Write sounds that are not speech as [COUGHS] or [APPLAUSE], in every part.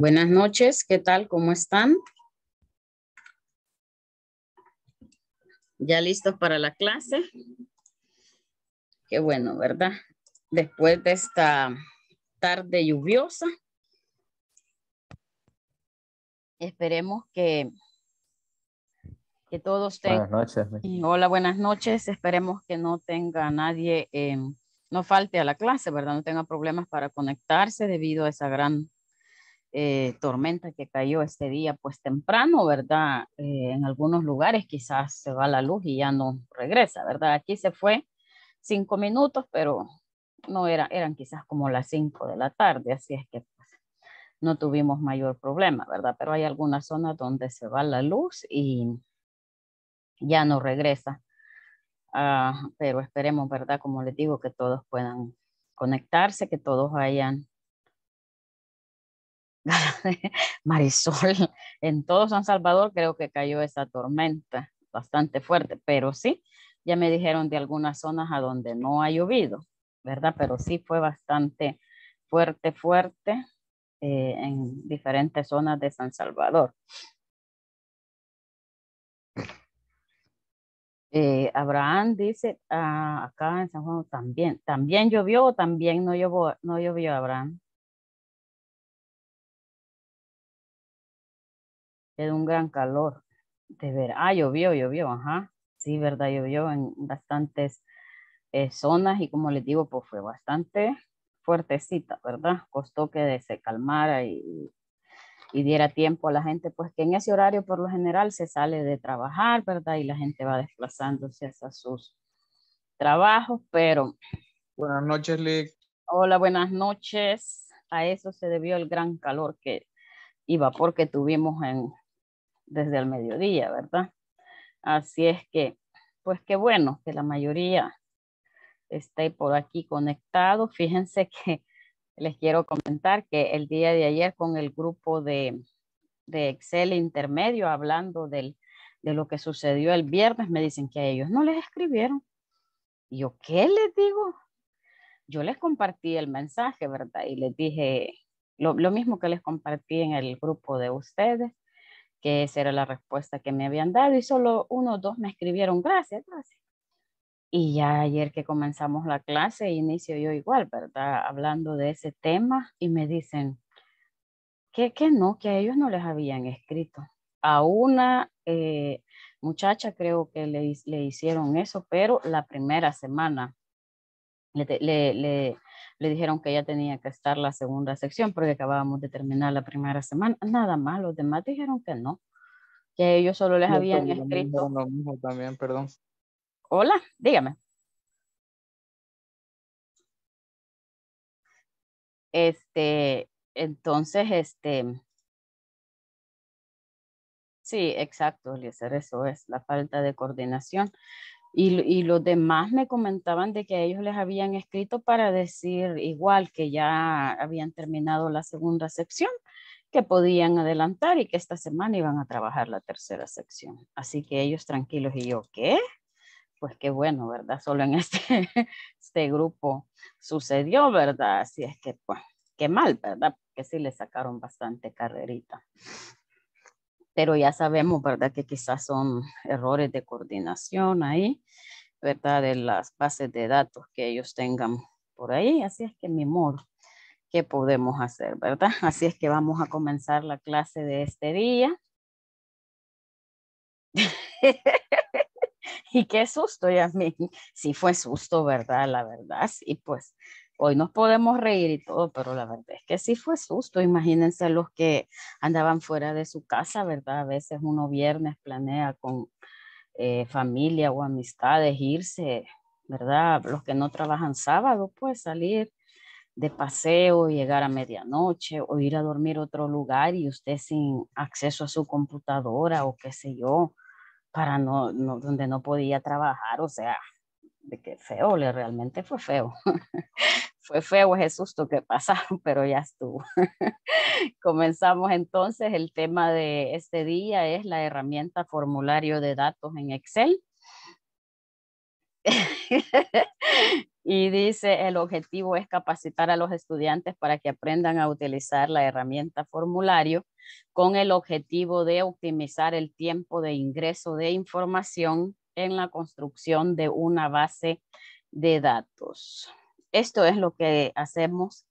Buenas noches, ¿qué tal? ¿Cómo están? ¿Ya listos para la clase? Qué bueno, ¿verdad? Después de esta tarde lluviosa. Esperemos que, que todos tengan... Buenas noches. Hola, buenas noches. Esperemos que no tenga nadie, eh, no falte a la clase, ¿verdad? No tenga problemas para conectarse debido a esa gran eh, tormenta que cayó este día, pues temprano, ¿verdad? Eh, en algunos lugares quizás se va la luz y ya no regresa, ¿verdad? Aquí se fue cinco minutos, pero no era, eran quizás como las cinco de la tarde, así es que pues, no tuvimos mayor problema, ¿verdad? Pero hay algunas zonas donde se va la luz y ya no regresa. Ah, pero esperemos, ¿verdad? Como les digo, que todos puedan conectarse, que todos hayan [LAUGHS] Marisol, en todo San Salvador creo que cayó esa tormenta bastante fuerte, pero sí, ya me dijeron de algunas zonas a donde no ha llovido, ¿verdad? Pero sí fue bastante fuerte, fuerte eh, en diferentes zonas de San Salvador. Eh, Abraham dice, ah, acá en San Juan también, también llovió o también no, no llovió, Abraham. de un gran calor. De ver, ah, llovió, llovió, ajá. Sí, verdad, llovió en bastantes eh, zonas y como les digo, pues fue bastante fuertecita, ¿verdad? Costó que se calmara y, diera tiempo a la gente, pues que en ese horario por lo general se sale de trabajar, ¿verdad? Y la gente va desplazándose hasta sus trabajos, pero... Buenas noches, Liz Hola, buenas noches. A eso se debió el gran calor que iba porque tuvimos en desde el mediodía, ¿verdad? Así es que, pues qué bueno que la mayoría esté por aquí conectado. Fíjense que les quiero comentar que el día de ayer con el grupo de, Excel intermedio, hablando del, de lo que sucedió el viernes, me dicen que a ellos no les escribieron. Y yo, ¿qué les digo? Yo les compartí el mensaje, ¿verdad? Y les dije lo mismo que les compartí en el grupo de ustedes que esa era la respuesta que me habían dado y solo uno o dos me escribieron gracias, gracias. Y ya ayer que comenzamos la clase, inicio yo igual, ¿verdad? Hablando de ese tema y me dicen que, que no, que a ellos no les habían escrito. A una eh, muchacha creo que le, hicieron eso, pero la primera semana le, le le dijeron que ya tenía que estar la segunda sección porque acabábamos de terminar la primera semana. Nada más, los demás dijeron que no, que ellos solo les habían escrito. también, perdón. Hola, dígame. Este, entonces, este, Sí, exacto, Eliezer, eso es la falta de coordinación. Y, los demás me comentaban de que ellos les habían escrito para decir igual que ya habían terminado la segunda sección, que podían adelantar y que esta semana iban a trabajar la tercera sección. Así que ellos tranquilos y yo, ¿qué? Pues qué bueno, ¿verdad? Solo en [LAUGHS] este, este grupo sucedió, ¿verdad? Así es que, pues, qué mal, ¿verdad? Que sí le sacaron bastante carrerita pero ya sabemos, ¿verdad? Que quizás son errores de coordinación ahí, ¿verdad? De las bases de datos que ellos tengan por ahí. Así es que mi amor, ¿qué podemos hacer, verdad? [LAUGHS] Así es que vamos a comenzar la clase de este día. [LAUGHS] y qué susto, Yasmin. Sí fue susto, ¿verdad? La verdad, y pues hoy nos podemos reír y todo, pero la verdad es que sí fue susto. Imagínense los que andaban fuera de su casa, ¿verdad? A veces uno viernes planea con eh, familia o amistades irse, ¿verdad? Los que no trabajan sábado, pues salir de paseo, llegar a medianoche o ir a dormir a otro lugar y usted sin acceso a su computadora o qué sé yo, para no, donde no podía trabajar, o sea, de qué feo, le realmente fue feo. [LAUGHS] fue feo ese susto que [LAUGHS] pasaron, pero ya estuvo. Comenzamos entonces, el tema de este día es la herramienta formulario de datos en Excel. [LAUGHS] y dice, el objetivo es capacitar a los estudiantes para que aprendan a utilizar la herramienta formulario con el objetivo de optimizar el tiempo de ingreso de información en la construcción de una base de datos esto es lo que hacemos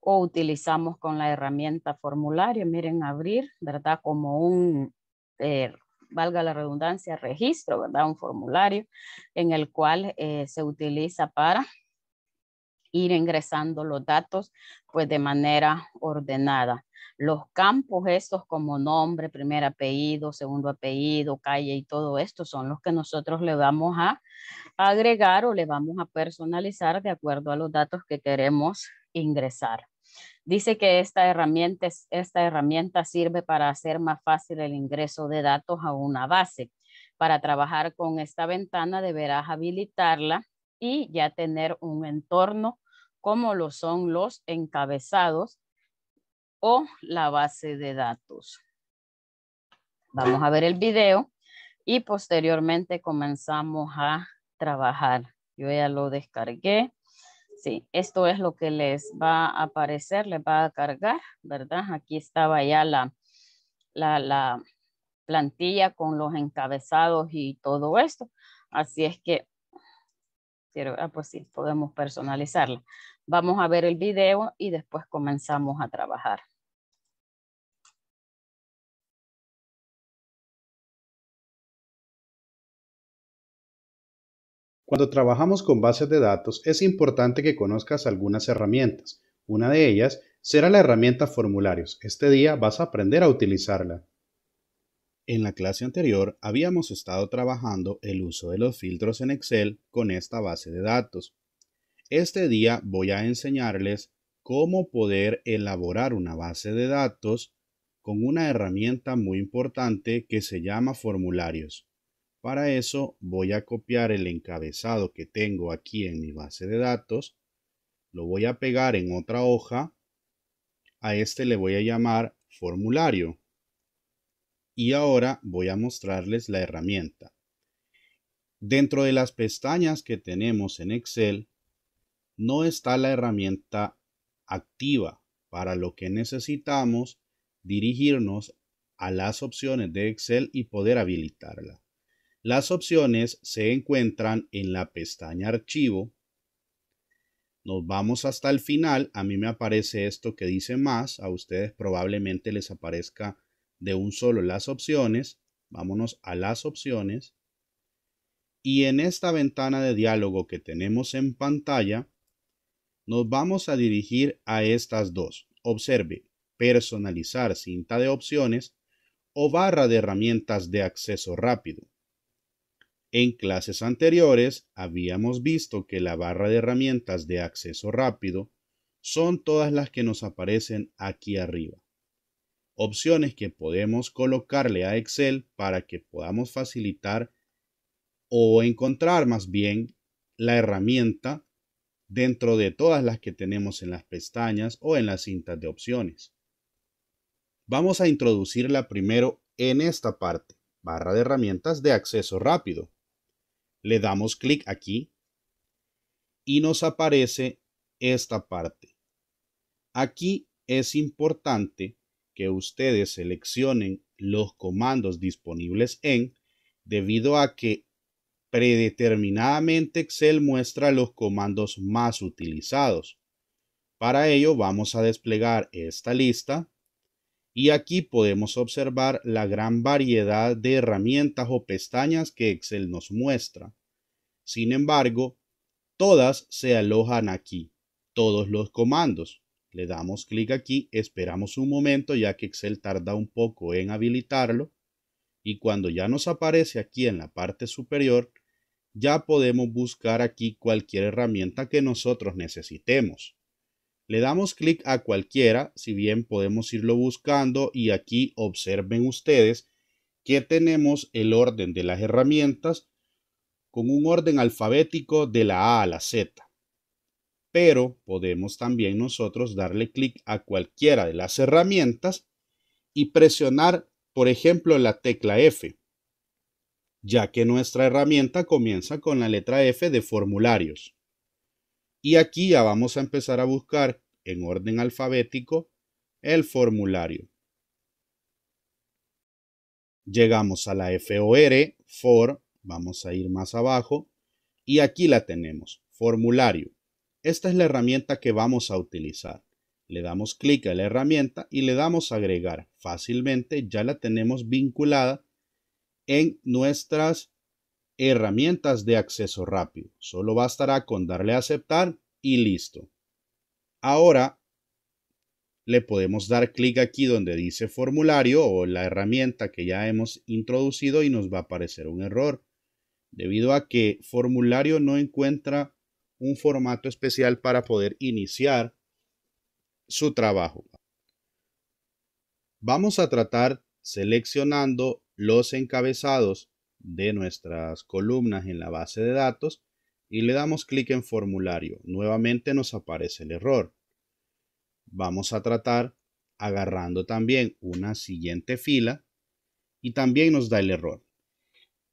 o utilizamos con la herramienta formulario. Miren, abrir, ¿verdad? Como un, eh, valga la redundancia, registro, ¿verdad? Un formulario en el cual eh, se utiliza para ir ingresando los datos pues de manera ordenada los campos estos como nombre, primer apellido, segundo apellido, calle y todo esto son los que nosotros le vamos a agregar o le vamos a personalizar de acuerdo a los datos que queremos ingresar. Dice que esta herramienta, esta herramienta sirve para hacer más fácil el ingreso de datos a una base. Para trabajar con esta ventana deberás habilitarla y ya tener un entorno como lo son los encabezados o la base de datos. Vamos a ver el video y posteriormente comenzamos a trabajar. Yo ya lo descargué. Sí, esto es lo que les va a aparecer, les va a cargar, ¿verdad? Aquí estaba ya la, la, plantilla con los encabezados y todo esto. Así es que, quiero, ah, pues sí, podemos personalizarla. Vamos a ver el video y después comenzamos a trabajar. Cuando trabajamos con bases de datos es importante que conozcas algunas herramientas. Una de ellas será la herramienta formularios. Este día vas a aprender a utilizarla. En la clase anterior habíamos estado trabajando el uso de los filtros en Excel con esta base de datos. Este día voy a enseñarles cómo poder elaborar una base de datos con una herramienta muy importante que se llama formularios. Para eso voy a copiar el encabezado que tengo aquí en mi base de datos, lo voy a pegar en otra hoja, a este le voy a llamar formulario y ahora voy a mostrarles la herramienta. Dentro de las pestañas que tenemos en Excel, no está la herramienta activa, para lo que necesitamos dirigirnos a las opciones de Excel y poder habilitarla. Las opciones se encuentran en la pestaña Archivo. Nos vamos hasta el final. A mí me aparece esto que dice más. A ustedes probablemente les aparezca de un solo las opciones. Vámonos a las opciones. Y en esta ventana de diálogo que tenemos en pantalla, nos vamos a dirigir a estas dos. Observe, personalizar cinta de opciones o barra de herramientas de acceso rápido. En clases anteriores habíamos visto que la barra de herramientas de acceso rápido son todas las que nos aparecen aquí arriba. Opciones que podemos colocarle a Excel para que podamos facilitar o encontrar más bien la herramienta dentro de todas las que tenemos en las pestañas o en las cintas de opciones. Vamos a introducirla primero en esta parte, barra de herramientas de acceso rápido le damos clic aquí y nos aparece esta parte. Aquí es importante que ustedes seleccionen los comandos disponibles en debido a que predeterminadamente Excel muestra los comandos más utilizados. Para ello vamos a desplegar esta lista y aquí podemos observar la gran variedad de herramientas o pestañas que Excel nos muestra. Sin embargo, todas se alojan aquí, todos los comandos. Le damos clic aquí, esperamos un momento ya que Excel tarda un poco en habilitarlo y cuando ya nos aparece aquí en la parte superior, ya podemos buscar aquí cualquier herramienta que nosotros necesitemos. Le damos clic a cualquiera, si bien podemos irlo buscando y aquí observen ustedes que tenemos el orden de las herramientas con un orden alfabético de la A a la Z. Pero podemos también nosotros darle clic a cualquiera de las herramientas y presionar, por ejemplo, la tecla F, ya que nuestra herramienta comienza con la letra F de formularios. Y aquí ya vamos a empezar a buscar en orden alfabético el formulario. Llegamos a la FOR, for, vamos a ir más abajo, y aquí la tenemos, formulario. Esta es la herramienta que vamos a utilizar. Le damos clic a la herramienta y le damos agregar. Fácilmente ya la tenemos vinculada en nuestras herramientas de acceso rápido. Solo bastará con darle a aceptar y listo. Ahora le podemos dar clic aquí donde dice formulario o la herramienta que ya hemos introducido y nos va a aparecer un error debido a que formulario no encuentra un formato especial para poder iniciar su trabajo. Vamos a tratar seleccionando los encabezados de nuestras columnas en la base de datos y le damos clic en formulario. Nuevamente nos aparece el error. Vamos a tratar agarrando también una siguiente fila y también nos da el error.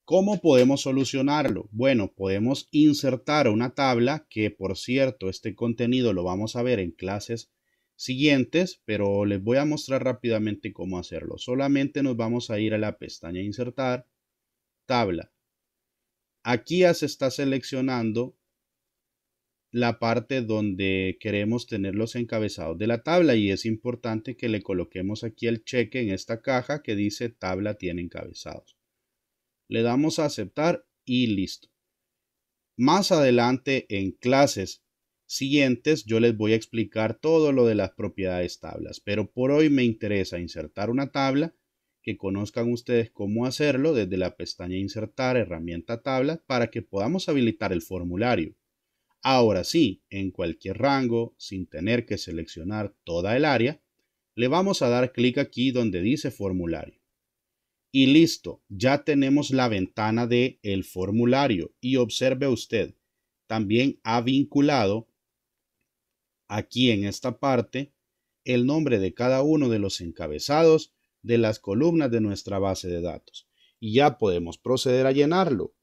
¿Cómo podemos solucionarlo? Bueno, podemos insertar una tabla que, por cierto, este contenido lo vamos a ver en clases siguientes, pero les voy a mostrar rápidamente cómo hacerlo. Solamente nos vamos a ir a la pestaña insertar tabla. Aquí ya se está seleccionando la parte donde queremos tener los encabezados de la tabla y es importante que le coloquemos aquí el cheque en esta caja que dice tabla tiene encabezados. Le damos a aceptar y listo. Más adelante en clases siguientes yo les voy a explicar todo lo de las propiedades tablas, pero por hoy me interesa insertar una tabla que conozcan ustedes cómo hacerlo desde la pestaña Insertar, herramienta tabla, para que podamos habilitar el formulario. Ahora sí, en cualquier rango, sin tener que seleccionar toda el área, le vamos a dar clic aquí donde dice formulario. Y listo, ya tenemos la ventana de el formulario y observe usted, también ha vinculado aquí en esta parte el nombre de cada uno de los encabezados de las columnas de nuestra base de datos y ya podemos proceder a llenarlo.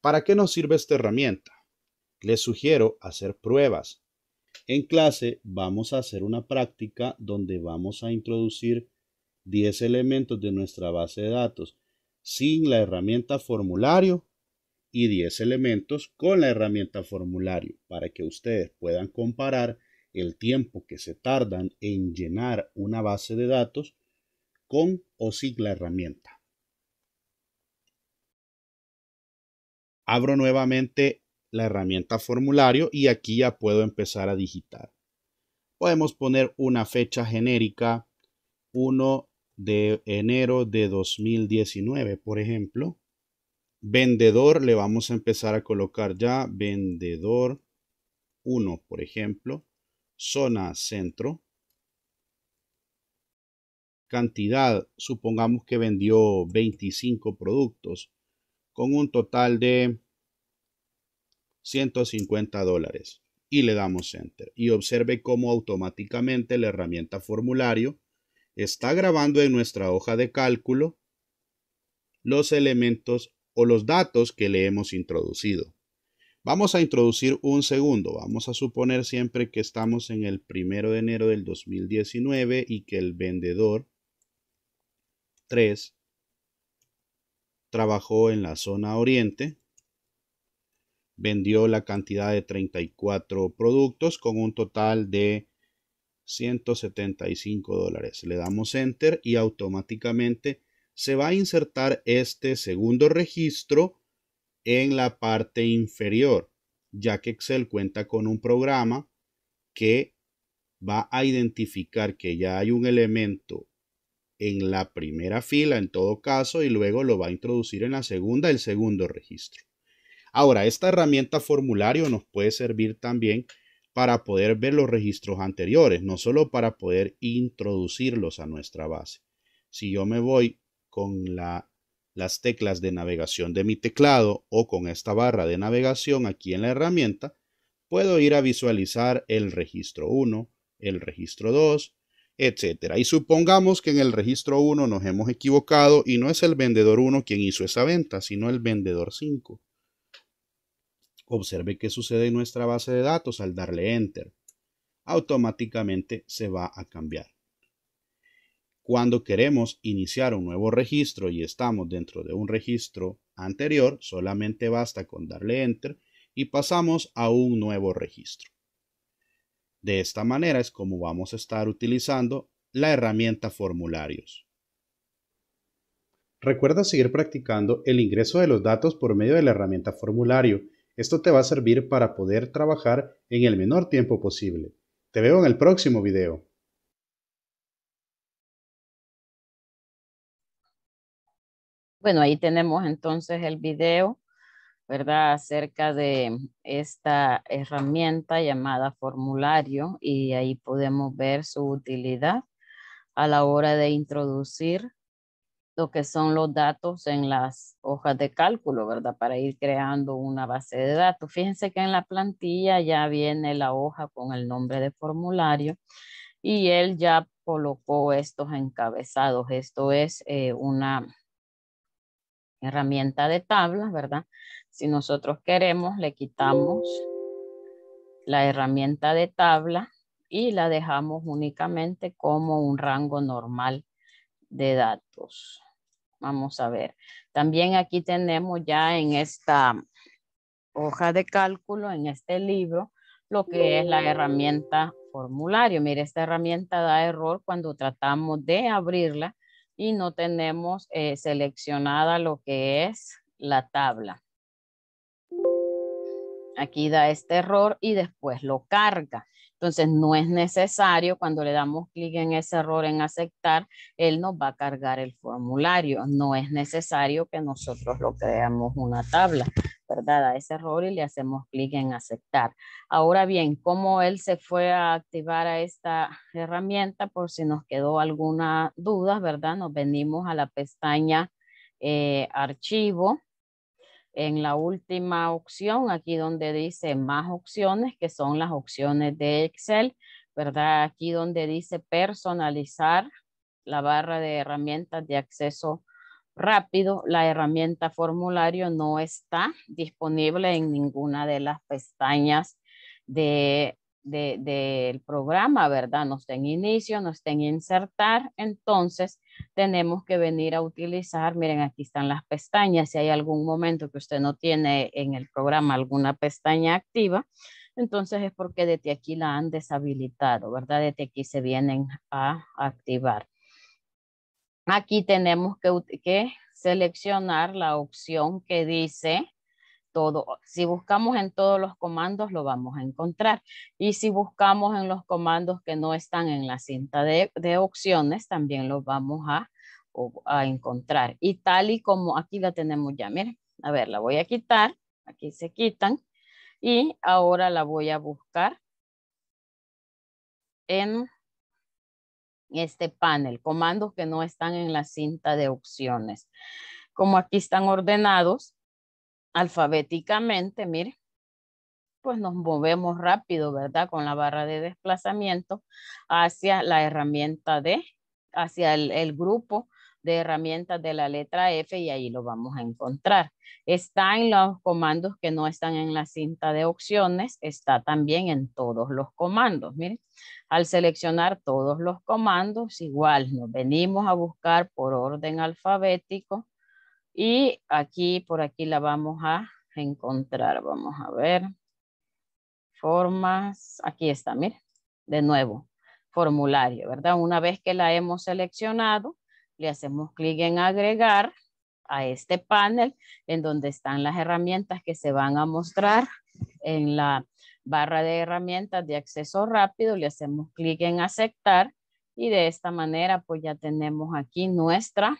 ¿Para qué nos sirve esta herramienta? Les sugiero hacer pruebas. En clase vamos a hacer una práctica donde vamos a introducir 10 elementos de nuestra base de datos sin la herramienta formulario y 10 elementos con la herramienta formulario para que ustedes puedan comparar el tiempo que se tardan en llenar una base de datos con o sin la herramienta. Abro nuevamente la herramienta formulario y aquí ya puedo empezar a digitar. Podemos poner una fecha genérica, 1 de enero de 2019, por ejemplo. Vendedor, le vamos a empezar a colocar ya vendedor 1, por ejemplo. Zona centro cantidad, supongamos que vendió 25 productos con un total de 150 dólares y le damos enter y observe cómo automáticamente la herramienta formulario está grabando en nuestra hoja de cálculo los elementos o los datos que le hemos introducido. Vamos a introducir un segundo. Vamos a suponer siempre que estamos en el primero de enero del 2019 y que el vendedor 3, trabajó en la zona oriente, vendió la cantidad de 34 productos con un total de 175 dólares. Le damos enter y automáticamente se va a insertar este segundo registro en la parte inferior, ya que Excel cuenta con un programa que va a identificar que ya hay un elemento en la primera fila en todo caso y luego lo va a introducir en la segunda, el segundo registro. Ahora, esta herramienta formulario nos puede servir también para poder ver los registros anteriores, no solo para poder introducirlos a nuestra base. Si yo me voy con las teclas de navegación de mi teclado o con esta barra de navegación aquí en la herramienta, puedo ir a visualizar el registro 1, el registro 2, etc. Y supongamos que en el registro 1 nos hemos equivocado y no es el vendedor 1 quien hizo esa venta, sino el vendedor 5. Observe qué sucede en nuestra base de datos al darle Enter. Automáticamente se va a cambiar. Cuando queremos iniciar un nuevo registro y estamos dentro de un registro anterior, solamente basta con darle Enter y pasamos a un nuevo registro. De esta manera es como vamos a estar utilizando la herramienta formularios. Recuerda seguir practicando el ingreso de los datos por medio de la herramienta formulario. Esto te va a servir para poder trabajar en el menor tiempo posible. Te veo en el próximo video. Bueno, ahí tenemos entonces el video ¿verdad? Acerca de esta herramienta llamada formulario y ahí podemos ver su utilidad a la hora de introducir lo que son los datos en las hojas de cálculo, ¿verdad? Para ir creando una base de datos. Fíjense que en la plantilla ya viene la hoja con el nombre de formulario y él ya colocó estos encabezados. Esto es eh, una herramienta de tablas, ¿verdad? Si nosotros queremos, le quitamos la herramienta de tabla y la dejamos únicamente como un rango normal de datos. Vamos a ver. También aquí tenemos ya en esta hoja de cálculo, en este libro, lo que es la herramienta formulario. Mire, esta herramienta da error cuando tratamos de abrirla y no tenemos eh, seleccionada lo que es la tabla. Aquí da este error y después lo carga. Entonces no es necesario, cuando le damos clic en ese error en aceptar, él nos va a cargar el formulario. No es necesario que nosotros lo creamos una tabla, ¿verdad? Da ese error y le hacemos clic en aceptar. Ahora bien, ¿cómo él se fue a activar a esta herramienta? Por si nos quedó alguna duda, ¿verdad? Nos venimos a la pestaña eh, archivo en la última opción, aquí donde dice más opciones, que son las opciones de Excel, ¿verdad? Aquí donde dice personalizar la barra de herramientas de acceso rápido, la herramienta formulario no está disponible en ninguna de las pestañas de del programa, ¿verdad? No está en inicio, no está en insertar, entonces tenemos que venir a utilizar, miren, aquí están las pestañas, si hay algún momento que usted no tiene en el programa alguna pestaña activa, entonces es porque desde aquí la han deshabilitado, ¿verdad? Desde aquí se vienen a activar. Aquí tenemos que, que seleccionar la opción que dice si buscamos en todos los comandos, lo vamos a encontrar. Y si buscamos en los comandos que no están en la cinta de, opciones, también lo vamos a, a encontrar. Y tal y como aquí la tenemos ya, miren, a ver, la voy a quitar, aquí se quitan, y ahora la voy a buscar en este panel, comandos que no están en la cinta de opciones. Como aquí están ordenados, alfabéticamente, mire, pues nos movemos rápido, ¿verdad? Con la barra de desplazamiento hacia la herramienta D, hacia el, grupo de herramientas de la letra F y ahí lo vamos a encontrar. Está en los comandos que no están en la cinta de opciones, está también en todos los comandos. mire al seleccionar todos los comandos, igual nos venimos a buscar por orden alfabético y aquí, por aquí la vamos a encontrar. Vamos a ver. Formas. Aquí está, mire. De nuevo, formulario, ¿verdad? Una vez que la hemos seleccionado, le hacemos clic en agregar a este panel en donde están las herramientas que se van a mostrar en la barra de herramientas de acceso rápido, le hacemos clic en aceptar y de esta manera pues ya tenemos aquí nuestra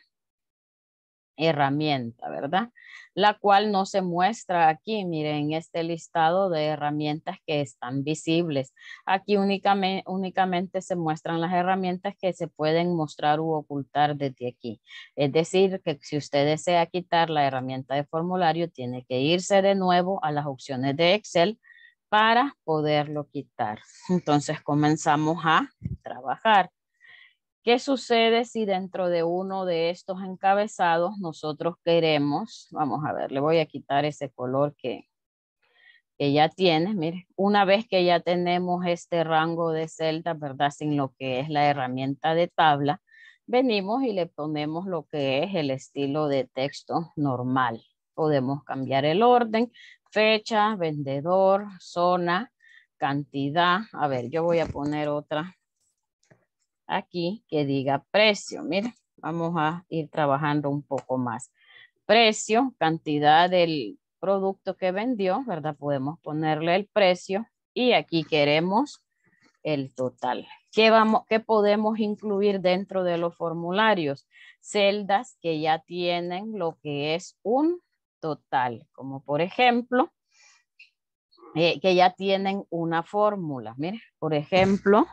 herramienta, ¿verdad? La cual no se muestra aquí, miren, este listado de herramientas que están visibles. Aquí únicamente, únicamente se muestran las herramientas que se pueden mostrar u ocultar desde aquí. Es decir, que si usted desea quitar la herramienta de formulario, tiene que irse de nuevo a las opciones de Excel para poderlo quitar. Entonces comenzamos a trabajar. ¿Qué sucede si dentro de uno de estos encabezados nosotros queremos, vamos a ver, le voy a quitar ese color que, que ya tiene, mire, una vez que ya tenemos este rango de celda, ¿verdad? Sin lo que es la herramienta de tabla, venimos y le ponemos lo que es el estilo de texto normal. Podemos cambiar el orden, fecha, vendedor, zona, cantidad. A ver, yo voy a poner otra aquí que diga precio. mire vamos a ir trabajando un poco más. Precio, cantidad del producto que vendió, ¿verdad? Podemos ponerle el precio y aquí queremos el total. ¿Qué, vamos, ¿Qué podemos incluir dentro de los formularios? Celdas que ya tienen lo que es un total, como por ejemplo, eh, que ya tienen una fórmula. Mire, por ejemplo,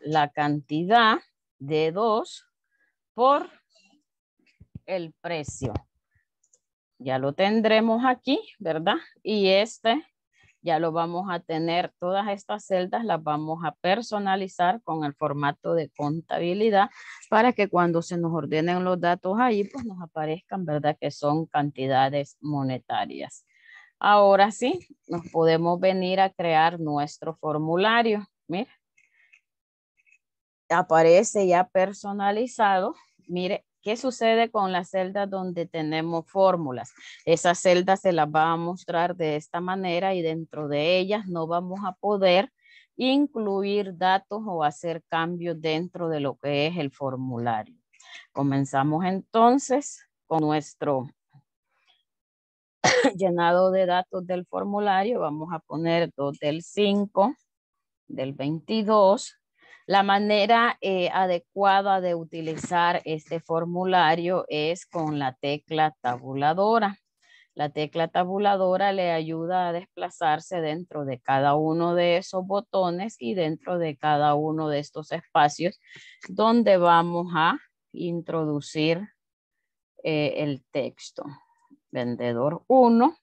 la cantidad de 2 por el precio. Ya lo tendremos aquí, ¿verdad? Y este ya lo vamos a tener, todas estas celdas las vamos a personalizar con el formato de contabilidad para que cuando se nos ordenen los datos ahí, pues nos aparezcan, ¿verdad? Que son cantidades monetarias. Ahora sí, nos podemos venir a crear nuestro formulario. Miren aparece ya personalizado. Mire, ¿qué sucede con las celdas donde tenemos fórmulas? Esas celdas se las va a mostrar de esta manera y dentro de ellas no vamos a poder incluir datos o hacer cambios dentro de lo que es el formulario. Comenzamos entonces con nuestro [COUGHS] llenado de datos del formulario. Vamos a poner dos del 5, del 22, la manera eh, adecuada de utilizar este formulario es con la tecla tabuladora. La tecla tabuladora le ayuda a desplazarse dentro de cada uno de esos botones y dentro de cada uno de estos espacios donde vamos a introducir eh, el texto. Vendedor 1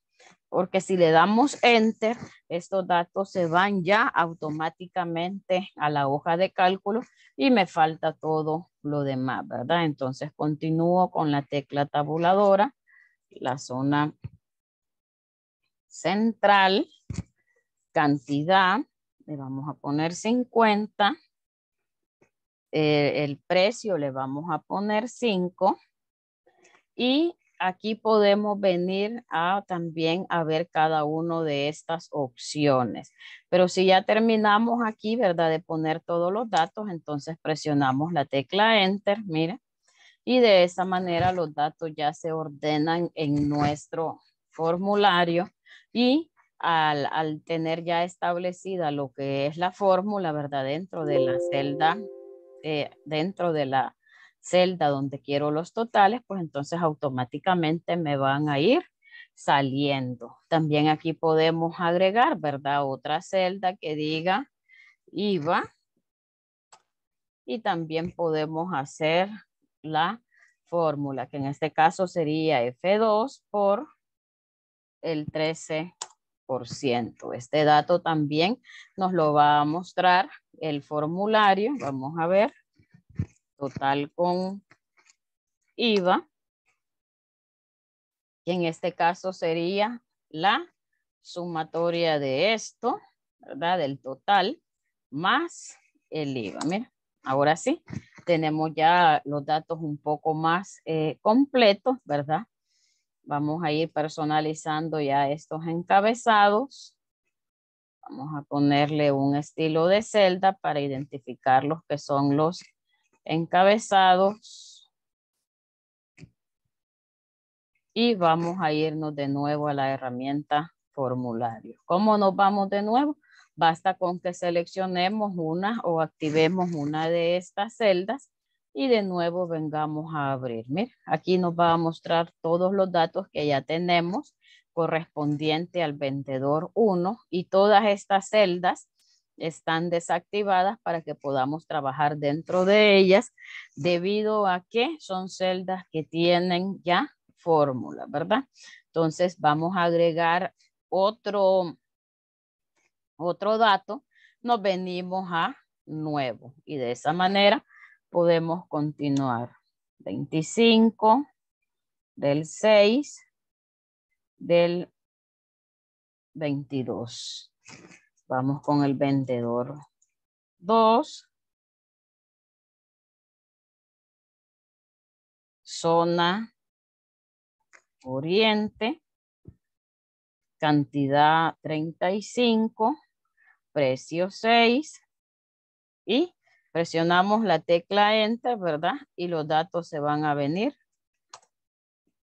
porque si le damos enter, estos datos se van ya automáticamente a la hoja de cálculo y me falta todo lo demás, ¿verdad? Entonces continúo con la tecla tabuladora, la zona central, cantidad, le vamos a poner 50, eh, el precio le vamos a poner 5 y aquí podemos venir a también a ver cada una de estas opciones. Pero si ya terminamos aquí, ¿verdad? De poner todos los datos, entonces presionamos la tecla Enter, mira. Y de esa manera los datos ya se ordenan en nuestro formulario y al, tener ya establecida lo que es la fórmula, ¿verdad? Dentro de la celda, eh, dentro de la celda donde quiero los totales, pues entonces automáticamente me van a ir saliendo. También aquí podemos agregar, ¿verdad? Otra celda que diga IVA. Y también podemos hacer la fórmula, que en este caso sería F2 por el 13%. Este dato también nos lo va a mostrar el formulario. Vamos a ver total con IVA, que en este caso sería la sumatoria de esto, ¿verdad? Del total más el IVA. Mira, ahora sí, tenemos ya los datos un poco más eh, completos, ¿verdad? Vamos a ir personalizando ya estos encabezados. Vamos a ponerle un estilo de celda para identificar los que son los encabezados. Y vamos a irnos de nuevo a la herramienta formulario. ¿Cómo nos vamos de nuevo? Basta con que seleccionemos una o activemos una de estas celdas y de nuevo vengamos a abrir. Mira, aquí nos va a mostrar todos los datos que ya tenemos correspondiente al vendedor 1 y todas estas celdas están desactivadas para que podamos trabajar dentro de ellas debido a que son celdas que tienen ya fórmula, ¿verdad? Entonces vamos a agregar otro, otro dato, nos venimos a nuevo y de esa manera podemos continuar. 25 del 6 del 22. Vamos con el vendedor 2. Zona Oriente. Cantidad 35. Precio 6. Y presionamos la tecla Enter, ¿verdad? Y los datos se van a venir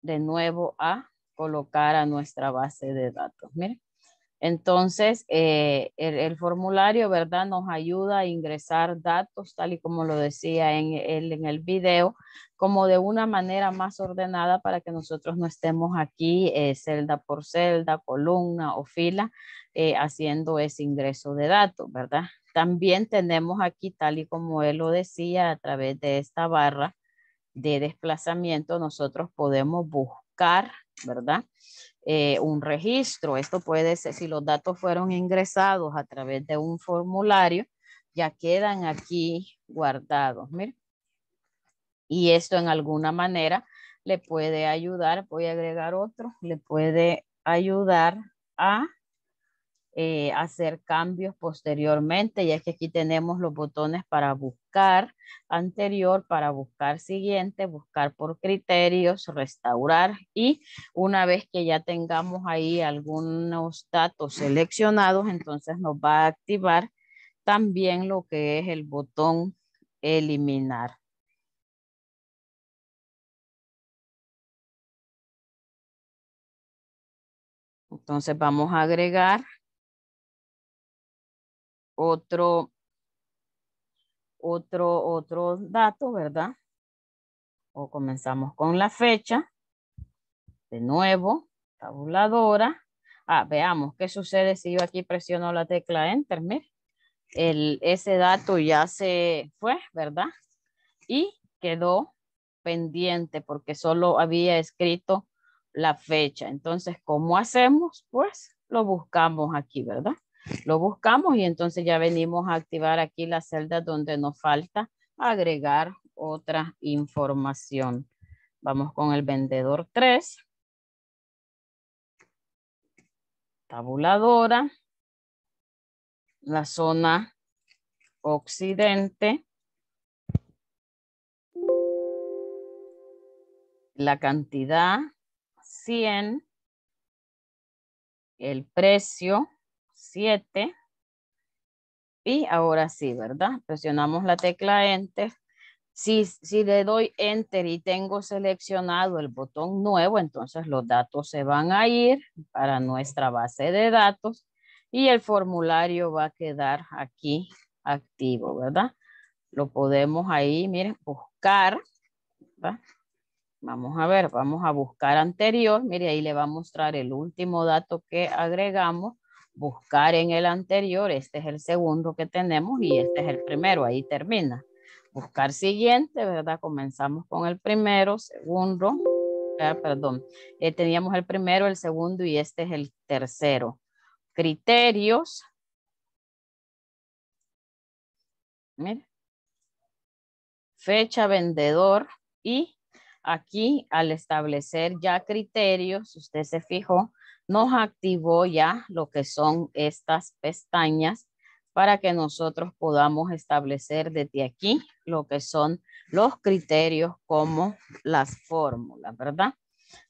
de nuevo a colocar a nuestra base de datos. Miren. Entonces, eh, el, formulario, ¿verdad? Nos ayuda a ingresar datos, tal y como lo decía en el, en el video, como de una manera más ordenada para que nosotros no estemos aquí eh, celda por celda, columna o fila, eh, haciendo ese ingreso de datos, ¿verdad? También tenemos aquí, tal y como él lo decía, a través de esta barra de desplazamiento, nosotros podemos buscar, ¿verdad? Eh, un registro. Esto puede ser, si los datos fueron ingresados a través de un formulario, ya quedan aquí guardados. Y esto en alguna manera le puede ayudar, voy a agregar otro, le puede ayudar a eh, hacer cambios posteriormente, ya que aquí tenemos los botones para buscar anterior, para buscar siguiente, buscar por criterios, restaurar y una vez que ya tengamos ahí algunos datos seleccionados, entonces nos va a activar también lo que es el botón eliminar. Entonces vamos a agregar otro, otro, otro dato, ¿verdad? O comenzamos con la fecha. De nuevo, tabuladora. Ah, veamos qué sucede si yo aquí presiono la tecla Enter. El, ese dato ya se fue, ¿verdad? Y quedó pendiente porque solo había escrito la fecha. Entonces, ¿cómo hacemos? Pues lo buscamos aquí, ¿verdad? Lo buscamos y entonces ya venimos a activar aquí la celda donde nos falta agregar otra información. Vamos con el vendedor 3. Tabuladora. La zona occidente. La cantidad 100. El precio 7. Y ahora sí, ¿verdad? Presionamos la tecla Enter. Si, si le doy Enter y tengo seleccionado el botón nuevo, entonces los datos se van a ir para nuestra base de datos y el formulario va a quedar aquí activo, ¿verdad? Lo podemos ahí, miren, buscar, Vamos a ver, vamos a buscar anterior. Mire, ahí le va a mostrar el último dato que agregamos buscar en el anterior, este es el segundo que tenemos y este es el primero, ahí termina. Buscar siguiente, ¿verdad? Comenzamos con el primero, segundo, perdón, eh, teníamos el primero, el segundo y este es el tercero. Criterios. Mira. Fecha, vendedor y aquí al establecer ya criterios, usted se fijó, nos activó ya lo que son estas pestañas para que nosotros podamos establecer desde aquí lo que son los criterios como las fórmulas, ¿verdad?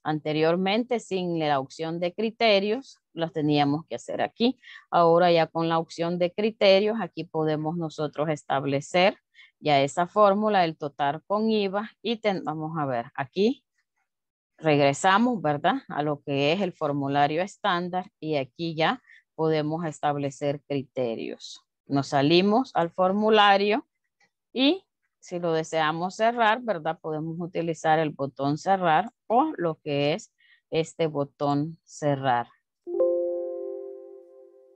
Anteriormente, sin la opción de criterios, las teníamos que hacer aquí. Ahora ya con la opción de criterios, aquí podemos nosotros establecer ya esa fórmula, el total con IVA, y vamos a ver, aquí regresamos, ¿verdad? A lo que es el formulario estándar y aquí ya podemos establecer criterios. Nos salimos al formulario y si lo deseamos cerrar, ¿verdad? Podemos utilizar el botón cerrar o lo que es este botón cerrar.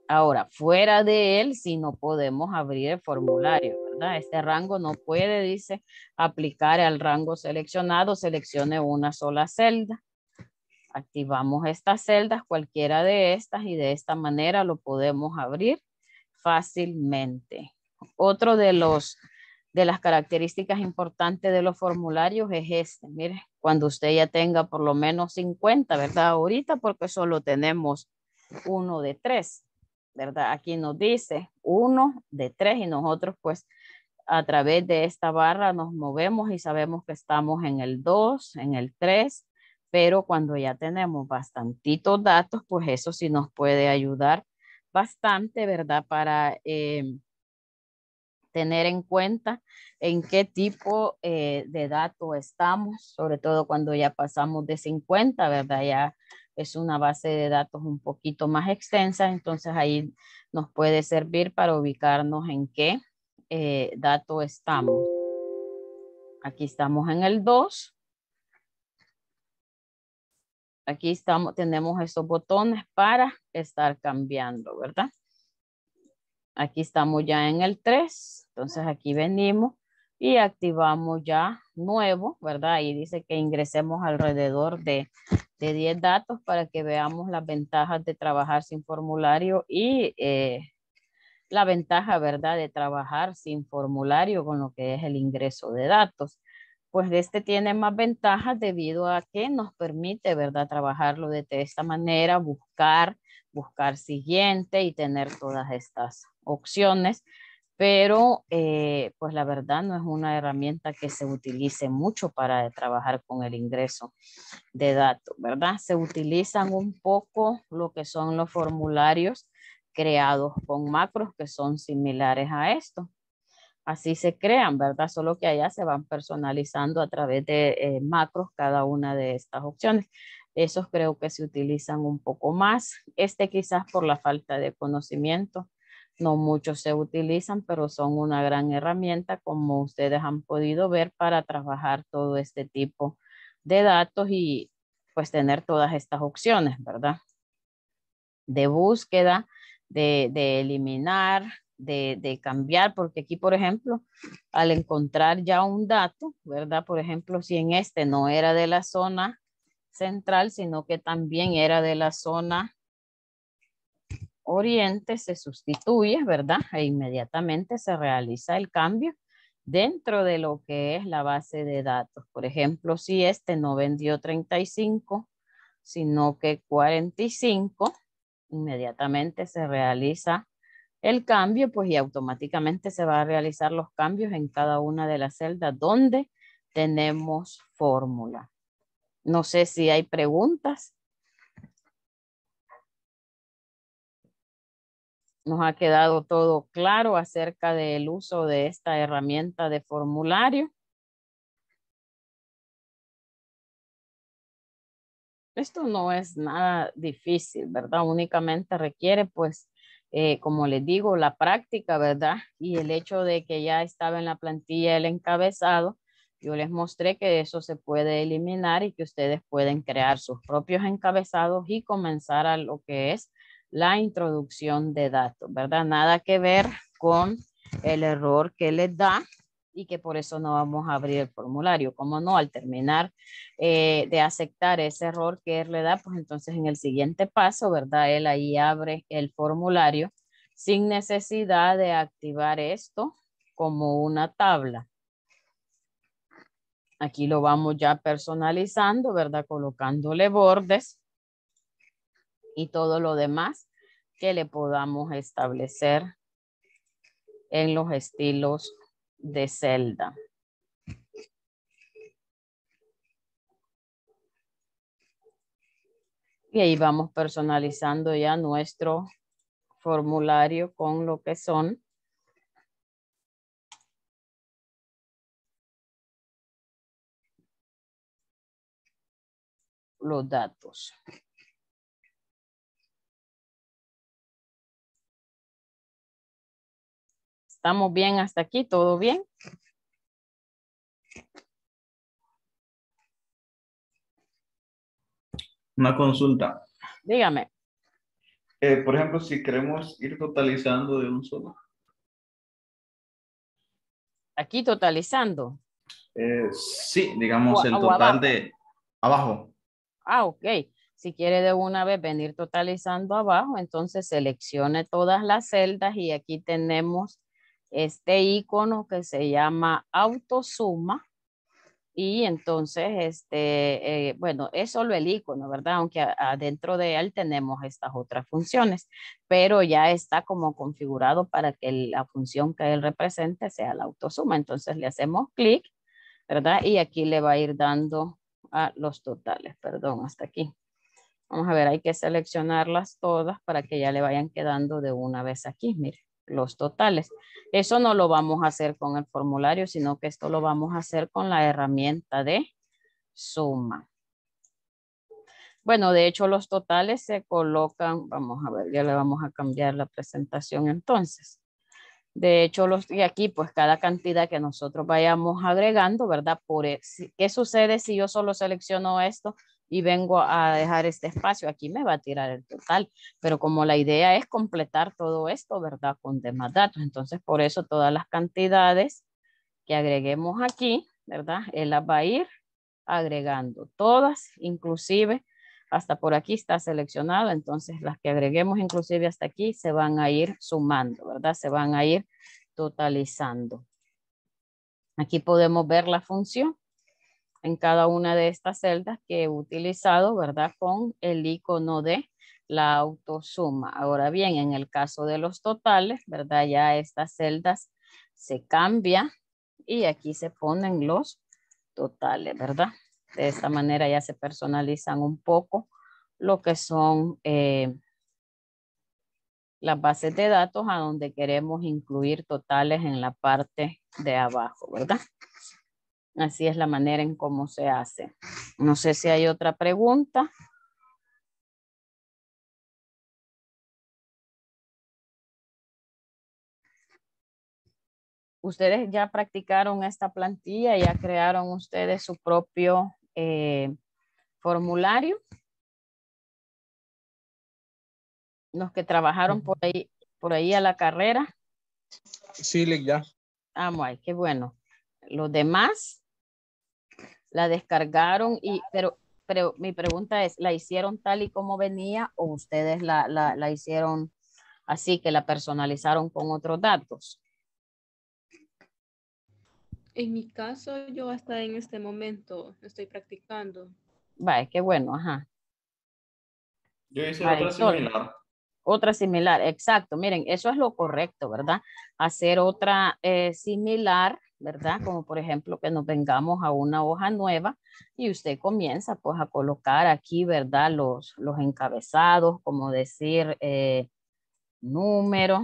Ahora, fuera de él, si no podemos abrir el formulario, este rango no puede, dice, aplicar al rango seleccionado, seleccione una sola celda. Activamos estas celdas, cualquiera de estas, y de esta manera lo podemos abrir fácilmente. Otro de los de las características importantes de los formularios es este. Mire, cuando usted ya tenga por lo menos 50, ¿verdad? Ahorita porque solo tenemos uno de tres, ¿verdad? Aquí nos dice uno de tres y nosotros pues a través de esta barra nos movemos y sabemos que estamos en el 2, en el 3, pero cuando ya tenemos bastantitos datos, pues eso sí nos puede ayudar bastante, ¿verdad? Para em, tener en cuenta en qué tipo eh, de datos estamos, sobre todo cuando ya pasamos de 50, ¿verdad? Ya es una base de datos un poquito más extensa, entonces ahí nos puede servir para ubicarnos en qué eh, dato estamos? Aquí estamos en el 2. Aquí estamos, tenemos estos botones para estar cambiando, ¿verdad? Aquí estamos ya en el 3. Entonces aquí venimos y activamos ya nuevo, ¿verdad? Y dice que ingresemos alrededor de, 10 datos para que veamos las ventajas de trabajar sin formulario y eh, la ventaja, ¿verdad?, de trabajar sin formulario con lo que es el ingreso de datos. Pues este tiene más ventajas debido a que nos permite, ¿verdad?, trabajarlo de esta manera, buscar, buscar siguiente y tener todas estas opciones. Pero, eh, pues la verdad no es una herramienta que se utilice mucho para trabajar con el ingreso de datos, ¿verdad? Se utilizan un poco lo que son los formularios creados con macros que son similares a esto. Así se crean, ¿verdad? Solo que allá se van personalizando a través de eh, macros cada una de estas opciones. Esos creo que se utilizan un poco más. Este quizás por la falta de conocimiento. No muchos se utilizan, pero son una gran herramienta, como ustedes han podido ver, para trabajar todo este tipo de datos y pues tener todas estas opciones, ¿verdad? De búsqueda, de, eliminar, de, de, cambiar, porque aquí, por ejemplo, al encontrar ya un dato, ¿verdad? Por ejemplo, si en este no era de la zona central, sino que también era de la zona oriente, se sustituye, ¿verdad? E inmediatamente se realiza el cambio dentro de lo que es la base de datos. Por ejemplo, si este no vendió 35, sino que 45, inmediatamente se realiza el cambio, pues y automáticamente se van a realizar los cambios en cada una de las celdas donde tenemos fórmula. No sé si hay preguntas. Nos ha quedado todo claro acerca del uso de esta herramienta de formulario. esto no es nada difícil, ¿verdad? Únicamente requiere, pues, eh, como les digo, la práctica, ¿verdad? Y el hecho de que ya estaba en la plantilla el encabezado, yo les mostré que eso se puede eliminar y que ustedes pueden crear sus propios encabezados y comenzar a lo que es la introducción de datos, ¿verdad? Nada que ver con el error que les da y que por eso no vamos a abrir el formulario. Como no, al terminar eh, de aceptar ese error que él le da, pues entonces en el siguiente paso, ¿verdad? Él ahí abre el formulario sin necesidad de activar esto como una tabla. Aquí lo vamos ya personalizando, ¿verdad? Colocándole bordes y todo lo demás que le podamos establecer en los estilos de celda. Y ahí vamos personalizando ya nuestro formulario con lo que son los datos. ¿Estamos bien hasta aquí? ¿Todo bien? Una consulta. Dígame. Eh, por ejemplo, si queremos ir totalizando de un solo. Aquí totalizando. Eh, sí, digamos el total de abajo. Ah, ok. Si quiere de una vez venir totalizando abajo, entonces seleccione todas las celdas y aquí tenemos este icono que se llama autosuma y entonces, este, eh, bueno, es solo el icono, ¿verdad? Aunque adentro de él tenemos estas otras funciones, pero ya está como configurado para que la función que él represente sea la autosuma. Entonces le hacemos clic, ¿verdad? Y aquí le va a ir dando a los totales, perdón, hasta aquí. Vamos a ver, hay que seleccionarlas todas para que ya le vayan quedando de una vez aquí, mire los totales. Eso no lo vamos a hacer con el formulario, sino que esto lo vamos a hacer con la herramienta de suma. Bueno, de hecho los totales se colocan, vamos a ver, ya le vamos a cambiar la presentación entonces. De hecho, los, y aquí pues cada cantidad que nosotros vayamos agregando, ¿verdad? Por, e, ¿Qué sucede si yo solo selecciono esto? y vengo a dejar este espacio, aquí me va a tirar el total, pero como la idea es completar todo esto, ¿verdad? Con demás datos, entonces por eso todas las cantidades que agreguemos aquí, ¿verdad? Él las va a ir agregando todas, inclusive hasta por aquí está seleccionado, entonces las que agreguemos inclusive hasta aquí se van a ir sumando, ¿verdad? Se van a ir totalizando. Aquí podemos ver la función en cada una de estas celdas que he utilizado, ¿verdad? Con el icono de la autosuma. Ahora bien, en el caso de los totales, ¿verdad? Ya estas celdas se cambian y aquí se ponen los totales, ¿verdad? De esta manera ya se personalizan un poco lo que son eh, las bases de datos a donde queremos incluir totales en la parte de abajo, ¿verdad? Así es la manera en cómo se hace. No sé si hay otra pregunta. Ustedes ya practicaron esta plantilla, ya crearon ustedes su propio eh, formulario. Los que trabajaron por ahí, por ahí a la carrera. Sí, ya. Ah, muy, qué bueno. Los demás, la descargaron y, pero, pero mi pregunta es, ¿la hicieron tal y como venía o ustedes la, hicieron así que la personalizaron con otros datos? En mi caso, yo hasta en este momento estoy practicando. Vaya, qué bueno, ajá. Yo hice otra similar. otra similar, exacto. Miren, eso es lo correcto, ¿verdad? Hacer otra eh, similar ¿verdad? Como por ejemplo que nos vengamos a una hoja nueva y usted comienza pues a colocar aquí, ¿verdad? Los, encabezados, como decir eh, número,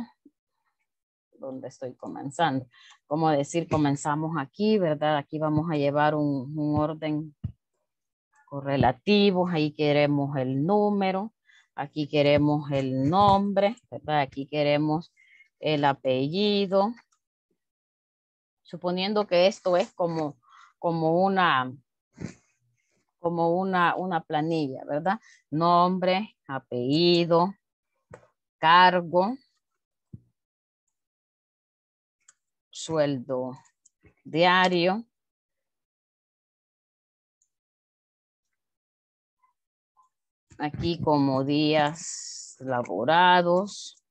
¿Dónde estoy comenzando. Como decir, comenzamos aquí, ¿verdad? Aquí vamos a llevar un, un orden correlativo, ahí queremos el número, aquí queremos el nombre, ¿verdad? Aquí queremos el apellido, suponiendo que esto es como, como una como una, una planilla, ¿verdad? Nombre, apellido, cargo, sueldo diario, aquí como días laborados,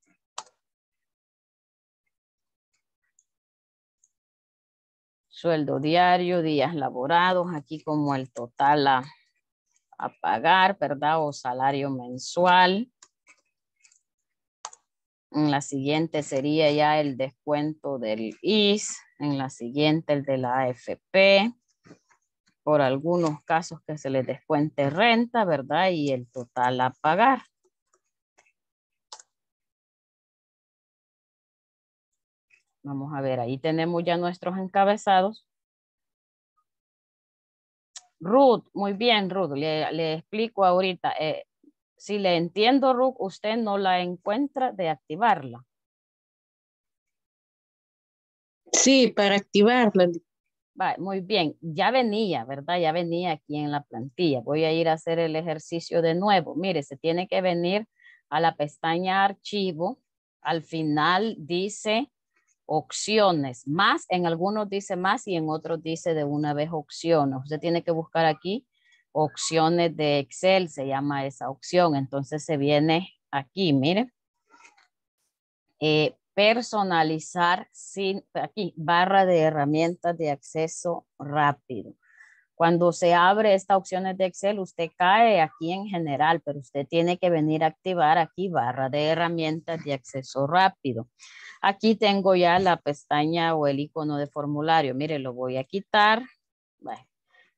sueldo diario, días laborados, aquí como el total a, a pagar, ¿verdad? O salario mensual. En la siguiente sería ya el descuento del IS. En la siguiente el de la AFP. Por algunos casos que se les descuente renta, ¿verdad? Y el total a pagar. Vamos a ver, ahí tenemos ya nuestros encabezados. Ruth, muy bien, Ruth, le, explico ahorita. Eh, si le entiendo, Ruth, usted no la encuentra de activarla. Sí, para activarla. muy bien, ya venía, ¿verdad? Ya venía aquí en la plantilla. Voy a ir a hacer el ejercicio de nuevo. Mire, se tiene que venir a la pestaña archivo. Al final dice opciones, más, en algunos dice más y en otros dice de una vez opciones. Usted tiene que buscar aquí opciones de Excel, se llama esa opción. Entonces se viene aquí, mire. Eh, personalizar sin, aquí, barra de herramientas de acceso rápido. Cuando se abre estas opciones de Excel, usted cae aquí en general, pero usted tiene que venir a activar aquí barra de herramientas de acceso rápido. Aquí tengo ya la pestaña o el icono de formulario. Mire, lo voy a quitar.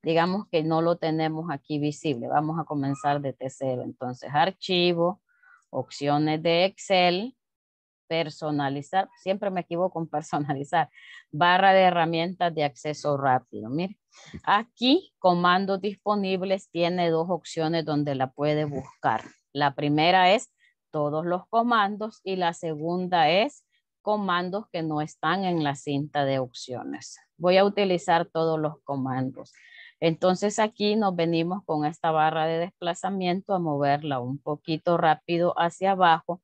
digamos que no lo tenemos aquí visible. Vamos a comenzar de cero. Entonces, archivo, opciones de Excel personalizar, siempre me equivoco con personalizar, [LAUGHS] barra de herramientas de acceso rápido. Mire, aquí comandos disponibles tiene dos opciones donde la puede buscar. La primera es todos los comandos y la segunda es comandos que no están en la cinta de opciones. Voy a utilizar todos los comandos. Entonces aquí nos venimos con esta barra de desplazamiento a moverla un poquito rápido hacia abajo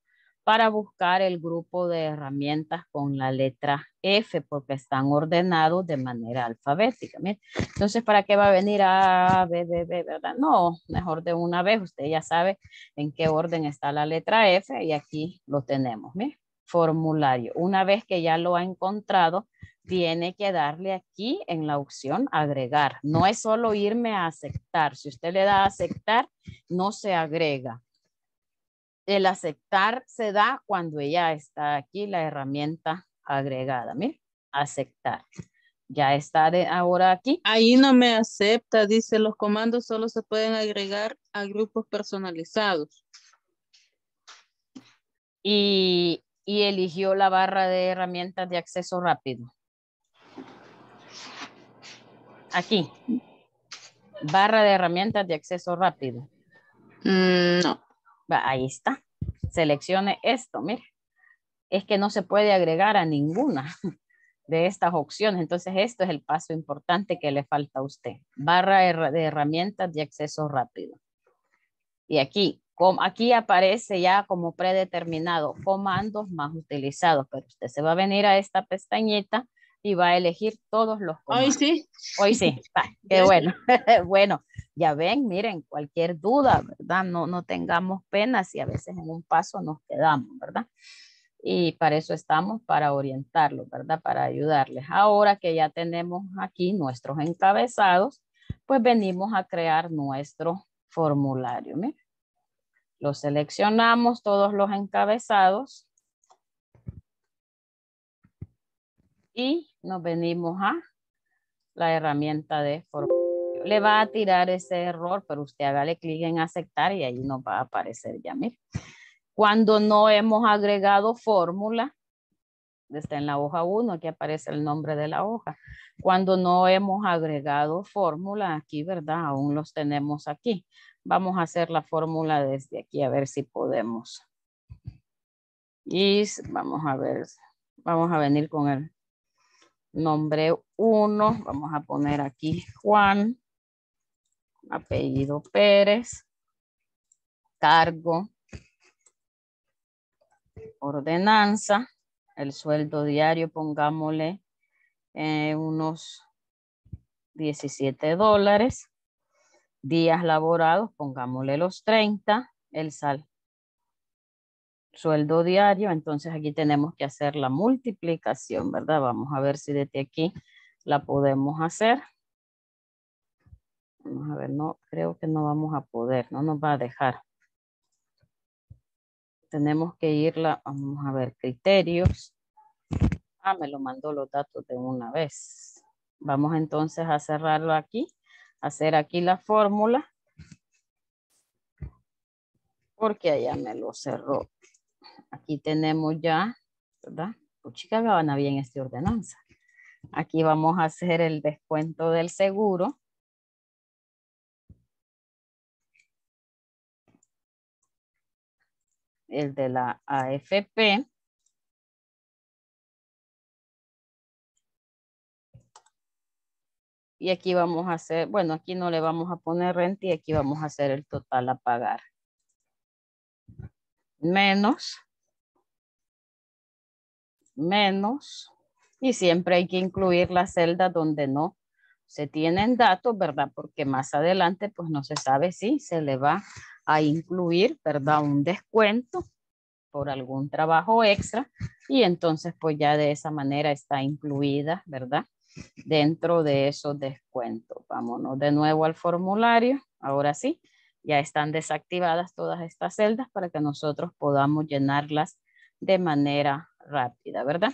para buscar el grupo de herramientas con la letra F porque están ordenados de manera alfabética. Entonces, ¿para qué va a venir A, B, B, B, verdad? No, mejor de una vez. Usted ya sabe en qué orden está la letra F y aquí lo tenemos. Formulario. Una vez que ya lo ha encontrado, tiene que darle aquí en la opción agregar. No es solo irme a aceptar. Si usted le da a aceptar, no se agrega el aceptar se da cuando ella está aquí la herramienta agregada. Mira, aceptar. Ya está de ahora aquí. Ahí no me acepta, dice, los comandos solo se pueden agregar a grupos personalizados. Y, eligió la barra de herramientas de acceso rápido. Aquí. Barra de herramientas de acceso rápido. Mm, no. Ahí está. Seleccione esto, mire. Es que no se puede agregar a ninguna de estas opciones. Entonces, esto es el paso importante que le falta a usted. Barra de herramientas de acceso rápido. Y aquí, aquí aparece ya como predeterminado comandos más utilizados, pero usted se va a venir a esta pestañita y va a elegir todos los Hoy sí. Hoy sí. [LAUGHS] qué bueno. [LAUGHS] bueno, ya ven, miren, cualquier duda, ¿verdad? No, no tengamos pena si a veces en un paso nos quedamos, ¿verdad? Y para eso estamos, para orientarlos, ¿verdad? Para ayudarles. Ahora que ya tenemos aquí nuestros encabezados, pues venimos a crear nuestro formulario. Miren. Lo seleccionamos todos los encabezados nos venimos a la herramienta de Le va a tirar ese error, pero usted haga clic en aceptar y ahí nos va a aparecer ya, Cuando no hemos agregado fórmula, está en la hoja 1, aquí aparece el nombre de la hoja. Cuando no hemos agregado fórmula, aquí, ¿verdad? Aún los tenemos aquí. Vamos a hacer la fórmula desde aquí, a ver si podemos. Y vamos a ver, vamos a venir con el Nombre 1, vamos a poner aquí Juan, apellido Pérez, cargo, ordenanza, el sueldo diario, pongámosle eh, unos 17 dólares, días laborados, pongámosle los 30, el sal, sueldo diario, entonces aquí tenemos que hacer la multiplicación, ¿verdad? Vamos a ver si desde aquí la podemos hacer. Vamos a ver, no, creo que no vamos a poder, no nos va a dejar. Tenemos que irla, vamos a ver, criterios. Ah, me lo mandó los datos de una vez. Vamos entonces a cerrarlo aquí, hacer aquí la fórmula. Porque allá me lo cerró Aquí tenemos ya, ¿verdad? van a bien esta ordenanza. Aquí vamos a hacer el descuento del seguro. El de la AFP. Y aquí vamos a hacer, bueno, aquí no le vamos a poner renta y aquí vamos a hacer el total a pagar. Menos menos, y siempre hay que incluir la celda donde no se tienen datos, ¿verdad? Porque más adelante, pues no se sabe si se le va a incluir, ¿verdad? Un descuento por algún trabajo extra y entonces pues ya de esa manera está incluida, ¿verdad? Dentro de esos descuentos. Vámonos de nuevo al formulario. Ahora sí, ya están desactivadas todas estas celdas para que nosotros podamos llenarlas de manera rápida, ¿verdad?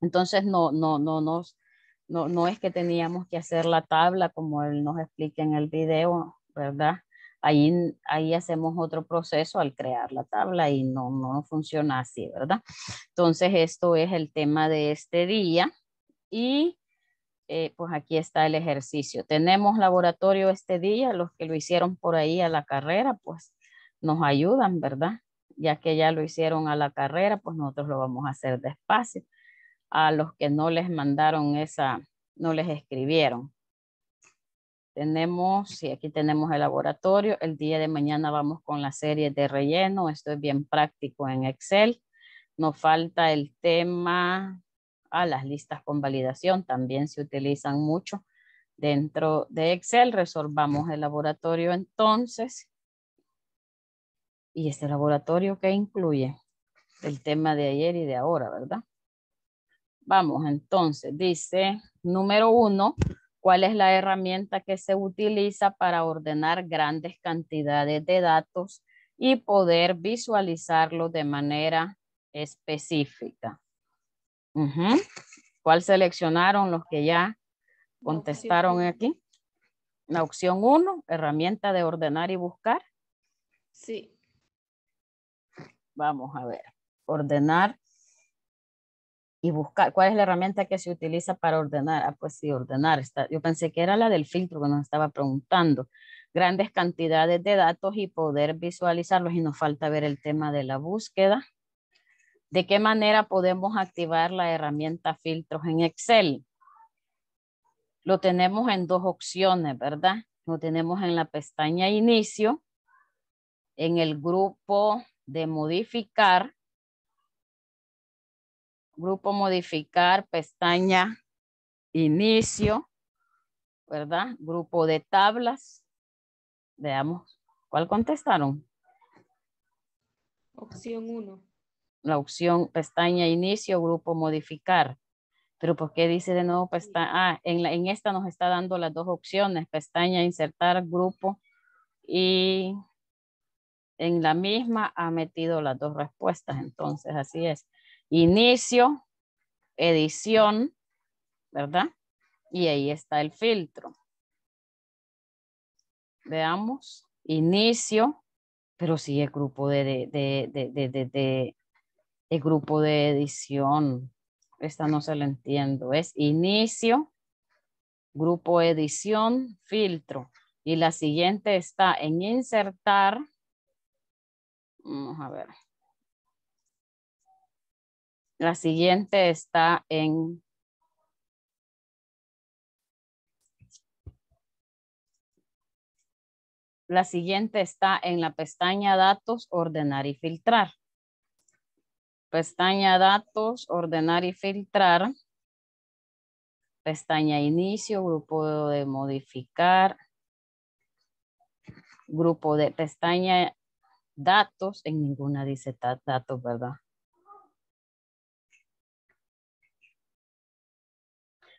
Entonces no, no, no, no, no es que teníamos que hacer la tabla como él nos explica en el video, ¿verdad? Ahí, ahí, hacemos otro proceso al crear la tabla y no, no funciona así, ¿verdad? Entonces, esto es el tema de este día y eh, pues aquí está el ejercicio. Tenemos laboratorio este día, los que lo hicieron por ahí a la carrera, pues nos ayudan, ¿verdad? ya que ya lo hicieron a la carrera, pues nosotros lo vamos a hacer despacio. A los que no les mandaron esa, no les escribieron. Tenemos, si aquí tenemos el laboratorio. El día de mañana vamos con la serie de relleno. Esto es bien práctico en Excel. Nos falta el tema a ah, las listas con validación. También se utilizan mucho dentro de Excel. Resolvamos el laboratorio entonces. ¿Y este laboratorio que incluye? El tema de ayer y de ahora, ¿verdad? Vamos, entonces, dice, número uno, ¿cuál es la herramienta que se utiliza para ordenar grandes cantidades de datos y poder visualizarlo de manera específica? ¿Cuál seleccionaron los que ya contestaron aquí? La opción uno, herramienta de ordenar y buscar. Sí. Vamos a ver, ordenar y buscar. ¿Cuál es la herramienta que se utiliza para ordenar? Ah, pues sí, ordenar. Está, yo pensé que era la del filtro que nos estaba preguntando. Grandes cantidades de datos y poder visualizarlos y nos falta ver el tema de la búsqueda. ¿De qué manera podemos activar la herramienta filtros en Excel? Lo tenemos en dos opciones, ¿verdad? Lo tenemos en la pestaña inicio, en el grupo de modificar, grupo modificar, pestaña, inicio, ¿verdad? Grupo de tablas. Veamos, ¿cuál contestaron? Opción 1. La opción pestaña inicio, grupo modificar. Pero ¿por qué dice de nuevo pestaña? Ah, en, la, en esta nos está dando las dos opciones, pestaña insertar, grupo y en la misma ha metido las dos respuestas, entonces así es. Inicio, edición, ¿verdad? Y ahí está el filtro. Veamos, inicio, pero sí el grupo de, el grupo de edición. Esta no se la entiendo. Es inicio, grupo edición, filtro. Y la siguiente está en insertar Vamos a ver. La siguiente está en La siguiente está en la pestaña Datos, Ordenar y Filtrar. Pestaña Datos, Ordenar y Filtrar. Pestaña Inicio, Grupo de Modificar. Grupo de Pestaña datos, en ninguna dice datos, ¿verdad?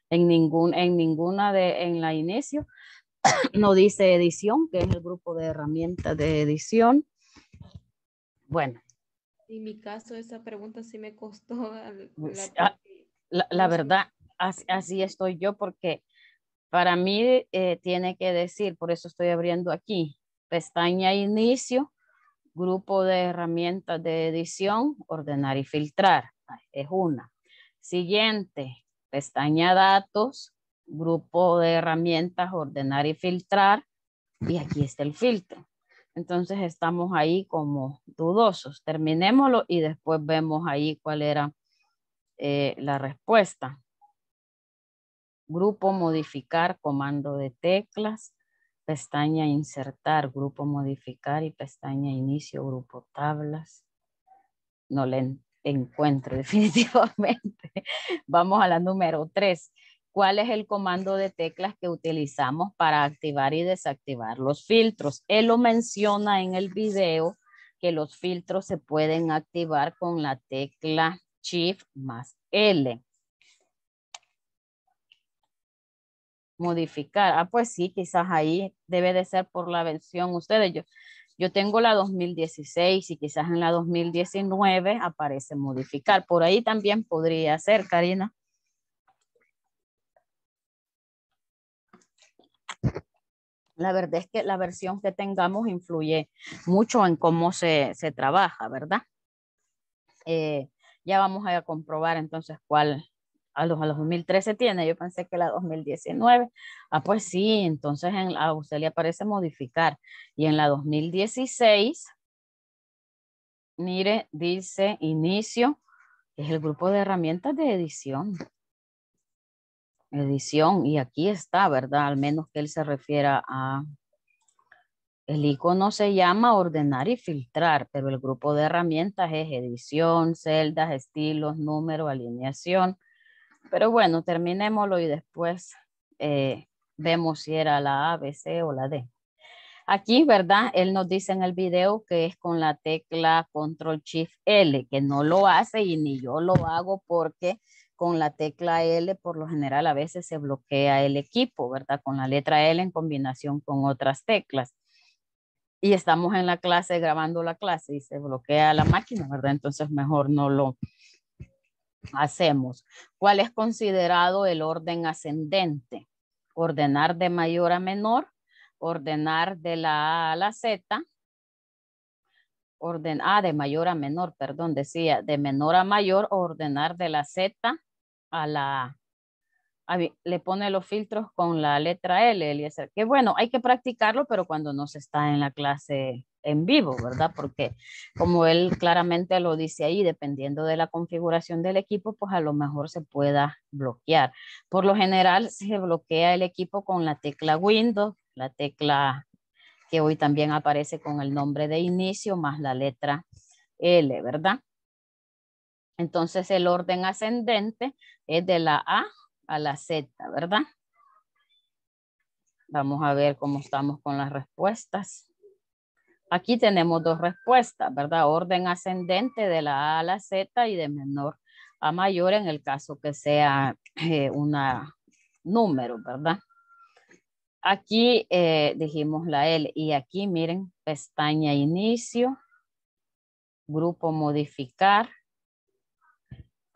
En, ningún, en ninguna de, en la inicio, [COUGHS] no dice edición, que es el grupo de herramientas de edición. Bueno. En mi caso, esa pregunta sí me costó. Pues, la, ah, verdad, así, estoy yo porque para mí eh, tiene que decir, por eso estoy abriendo aquí, pestaña inicio, Grupo de herramientas de edición, ordenar y filtrar. Es una. Siguiente, pestaña datos, grupo de herramientas, ordenar y filtrar. Y aquí está el filtro. Entonces estamos ahí como dudosos. Terminémoslo y después vemos ahí cuál era eh, la respuesta. Grupo modificar, comando de teclas pestaña insertar, grupo modificar y pestaña inicio, grupo tablas. No le encuentro [LAUGHS] definitivamente. Vamos a la número 3. ¿Cuál es el comando de teclas que utilizamos para activar y desactivar los filtros? Él lo menciona en el video que los filtros se pueden activar con la tecla Shift más L. modificar. Ah, pues sí, quizás ahí debe de ser por la versión ustedes. Yo, yo tengo la 2016 y quizás en la 2019 aparece modificar. Por ahí también podría ser, Karina. La verdad es que la versión que tengamos influye mucho en cómo se, trabaja, ¿verdad? Eh, ya vamos a comprobar entonces cuál, a los, 2013 tiene, yo pensé que la 2019. Ah, pues sí, entonces a usted le aparece modificar. Y en la 2016, mire, dice inicio, es el grupo de herramientas de edición. Edición, y aquí está, ¿verdad? Al menos que él se refiera a... El icono se llama ordenar y filtrar, pero el grupo de herramientas es edición, celdas, estilos, número, alineación, pero bueno, terminémoslo y después eh, vemos si era la A, B, C o la D. Aquí, ¿verdad? Él nos dice en el video que es con la tecla Control Shift L, que no lo hace y ni yo lo hago porque con la tecla L por lo general a veces se bloquea el equipo, ¿verdad? Con la letra L en combinación con otras teclas. Y estamos en la clase grabando la clase y se bloquea la máquina, ¿verdad? Entonces mejor no lo, hacemos. ¿Cuál es considerado el orden ascendente? Ordenar de mayor a menor, ordenar de la A a la Z, orden ah, de mayor a menor, perdón, decía, de menor a mayor, ordenar de la Z a la a, le pone los filtros con la letra L, Eliezer. Que bueno, hay que practicarlo, pero cuando no se está en la clase en vivo, ¿verdad? Porque como él claramente lo dice ahí, dependiendo de la configuración del equipo, pues a lo mejor se pueda bloquear. Por lo general se bloquea el equipo con la tecla Windows, la tecla que hoy también aparece con el nombre de inicio más la letra L, ¿verdad? Entonces el orden ascendente es de la A a la Z, ¿verdad? Vamos a ver cómo estamos con las respuestas. Aquí tenemos dos respuestas, ¿verdad? Orden ascendente de la A a la Z y de menor a mayor en el caso que sea eh, un número, ¿verdad? Aquí eh, dijimos la L y aquí miren, pestaña inicio, grupo modificar,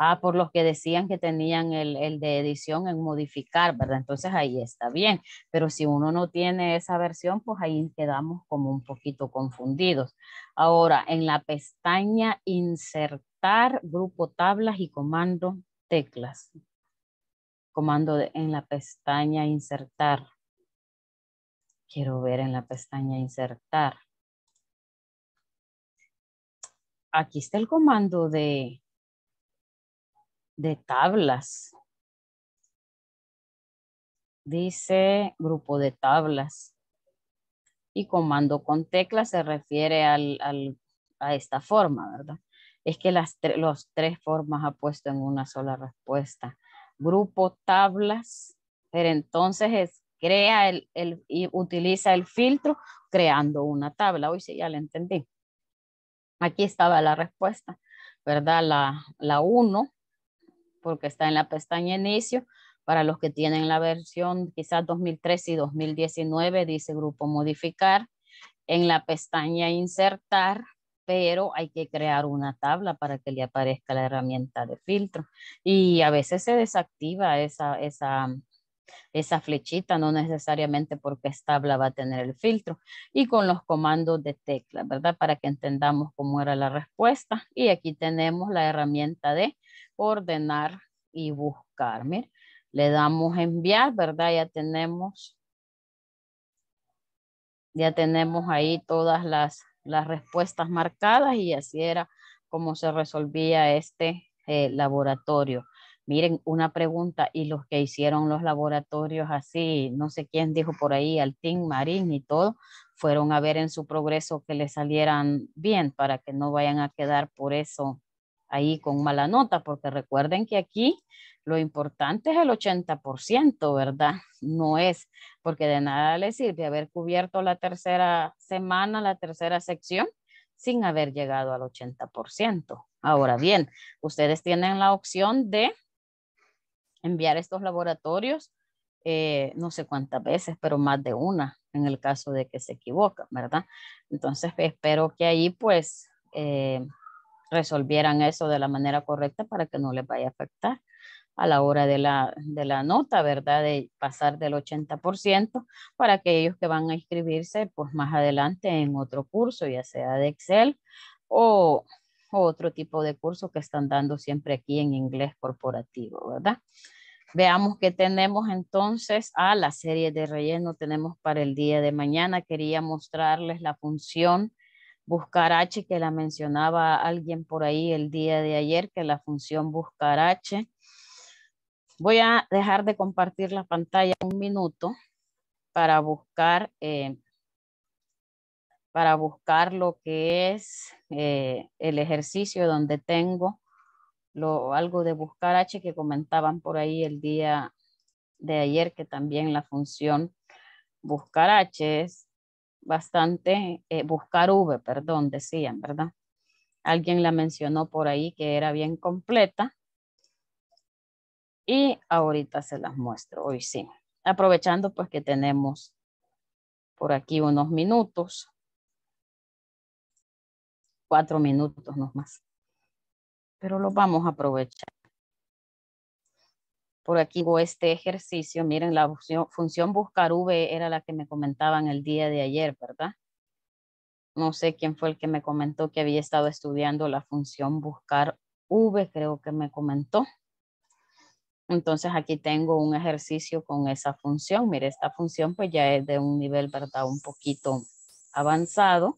Ah, por los que decían que tenían el, de edición en modificar, ¿verdad? Entonces ahí está bien, pero si uno no tiene esa versión, pues ahí quedamos como un poquito confundidos. Ahora, en la pestaña insertar, grupo tablas y comando teclas. Comando en la pestaña insertar. Quiero ver en la pestaña insertar. Aquí está el comando de de tablas. Dice grupo de tablas. Y comando con tecla se refiere a esta forma, ¿verdad? Es que las tres formas ha puesto en una sola respuesta. Grupo tablas, pero entonces es, crea el, y utiliza el filtro creando una tabla. Hoy sí, ya la entendí. Aquí estaba la respuesta, ¿verdad? La 1, porque está en la pestaña inicio. Para los que tienen la versión quizás 2013 y 2019, dice grupo modificar. En la pestaña insertar, pero hay que crear una tabla para que le aparezca la herramienta de filtro. Y a veces se desactiva esa, esa, esa flechita, no necesariamente porque esta tabla va a tener el filtro. Y con los comandos de tecla, ¿verdad? Para que entendamos cómo era la respuesta. Y aquí tenemos la herramienta de ordenar y buscar. le damos enviar, ¿verdad? Ya tenemos, ya tenemos ahí todas las, las respuestas marcadas y así era como se resolvía este eh, laboratorio. Miren, una pregunta, y los que hicieron los laboratorios así, no sé quién dijo por ahí, Altín, Marín y todo, fueron a ver en su progreso que le salieran bien para que no vayan a quedar por eso ahí con mala nota, porque recuerden que aquí lo importante es el 80%, ¿verdad? No es, porque de nada le sirve haber cubierto la tercera semana, la tercera sección, sin haber llegado al 80%. Ahora bien, ustedes tienen la opción de enviar estos laboratorios eh, no sé cuántas veces, pero más de una en el caso de que se equivoca, ¿verdad? Entonces espero que ahí pues eh, resolvieran eso de la manera correcta para que no les vaya a afectar a la hora de la, de la nota, ¿verdad? De pasar del 80% para aquellos que van a inscribirse pues más adelante en otro curso, ya sea de Excel o, otro tipo de curso que están dando siempre aquí en inglés corporativo, ¿verdad? Veamos qué tenemos entonces a la serie de relleno tenemos para el día de mañana. Quería mostrarles la función buscar H, que la mencionaba alguien por ahí el día de ayer, que la función buscar H, Voy a dejar de compartir la pantalla un minuto para buscar, eh, para buscar lo que es eh, el ejercicio donde tengo lo, algo de buscar H que comentaban por ahí el día de ayer, que también la función buscar H es bastante, eh, buscar V, perdón, decían, ¿verdad? Alguien la mencionó por ahí que era bien completa. Y ahorita se las muestro, hoy sí. Aprovechando pues que tenemos por aquí unos minutos. Cuatro minutos nomás. Pero lo vamos a aprovechar. Por aquí voy este ejercicio, miren, la función, buscar V era la que me comentaban el día de ayer, ¿verdad? No sé quién fue el que me comentó que había estado estudiando la función buscar V, creo que me comentó. Entonces aquí tengo un ejercicio con esa función. Mire, esta función pues ya es de un nivel, ¿verdad? Un poquito avanzado.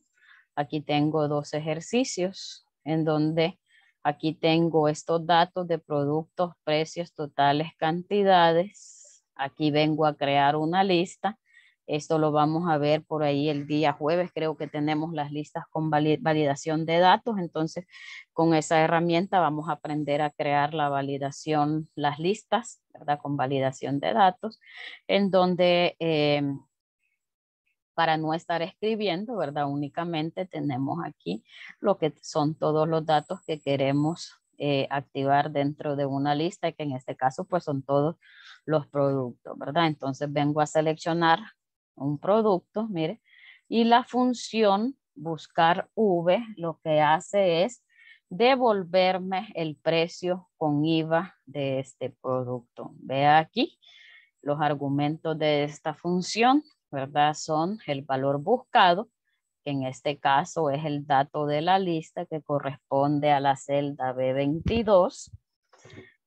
Aquí tengo dos ejercicios en donde Aquí tengo estos datos de productos, precios, totales, cantidades. Aquí vengo a crear una lista. Esto lo vamos a ver por ahí el día jueves. Creo que tenemos las listas con validación de datos. Entonces, con esa herramienta vamos a aprender a crear la validación, las listas, ¿verdad? Con validación de datos, en donde eh, para no estar escribiendo, ¿verdad? Únicamente tenemos aquí lo que son todos los datos que queremos eh, activar dentro de una lista, que en este caso pues son todos los productos, ¿verdad? Entonces vengo a seleccionar un producto, mire, y la función buscar V lo que hace es devolverme el precio con IVA de este producto. Vea aquí los argumentos de esta función, ¿verdad? Son el valor buscado, que en este caso es el dato de la lista que corresponde a la celda B22,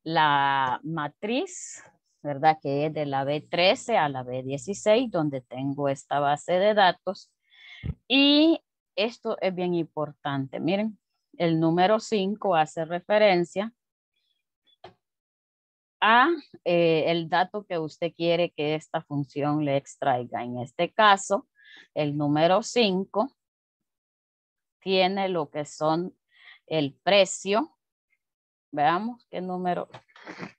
la matriz, ¿verdad? Que es de la B13 a la B16, donde tengo esta base de datos. Y esto es bien importante, miren, el número 5 hace referencia a eh, el dato que usted quiere que esta función le extraiga. En este caso, el número 5 tiene lo que son el precio. Veamos qué número,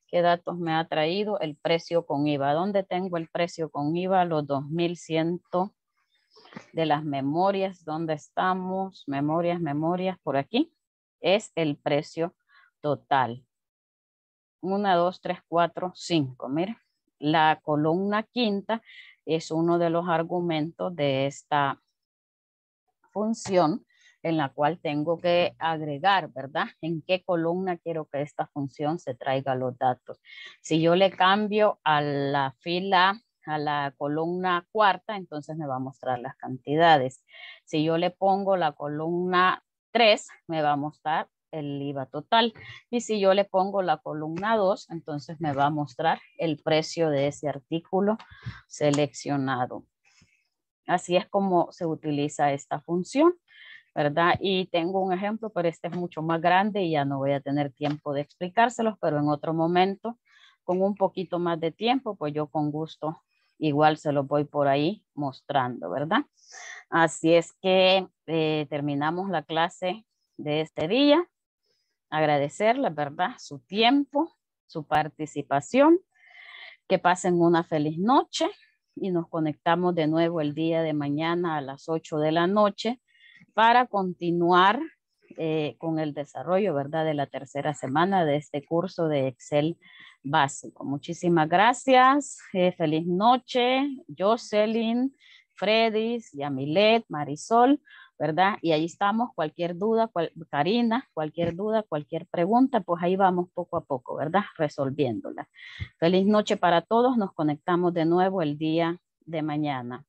qué datos me ha traído el precio con IVA. ¿Dónde tengo el precio con IVA? Los 2100 de las memorias. ¿Dónde estamos? Memorias, memorias, por aquí. Es el precio total. 1, 2, 3, 4, 5. Mira, la columna quinta es uno de los argumentos de esta función en la cual tengo que agregar, ¿verdad? ¿En qué columna quiero que esta función se traiga los datos? Si yo le cambio a la fila, a la columna cuarta, entonces me va a mostrar las cantidades. Si yo le pongo la columna 3, me va a mostrar el IVA total. Y si yo le pongo la columna 2, entonces me va a mostrar el precio de ese artículo seleccionado. Así es como se utiliza esta función, ¿verdad? Y tengo un ejemplo, pero este es mucho más grande y ya no voy a tener tiempo de explicárselos, pero en otro momento, con un poquito más de tiempo, pues yo con gusto igual se los voy por ahí mostrando, ¿verdad? Así es que eh, terminamos la clase de este día la ¿verdad? Su tiempo, su participación. Que pasen una feliz noche y nos conectamos de nuevo el día de mañana a las 8 de la noche para continuar eh, con el desarrollo, ¿verdad? De la tercera semana de este curso de Excel básico. Muchísimas gracias. Eh, feliz noche, Jocelyn, Fredis, Yamilet, Marisol. ¿verdad? Y ahí estamos, cualquier duda, Karina, cualquier duda, cualquier pregunta, pues ahí vamos poco a poco, ¿verdad? Resolviéndola. Feliz noche para todos, nos conectamos de nuevo el día de mañana.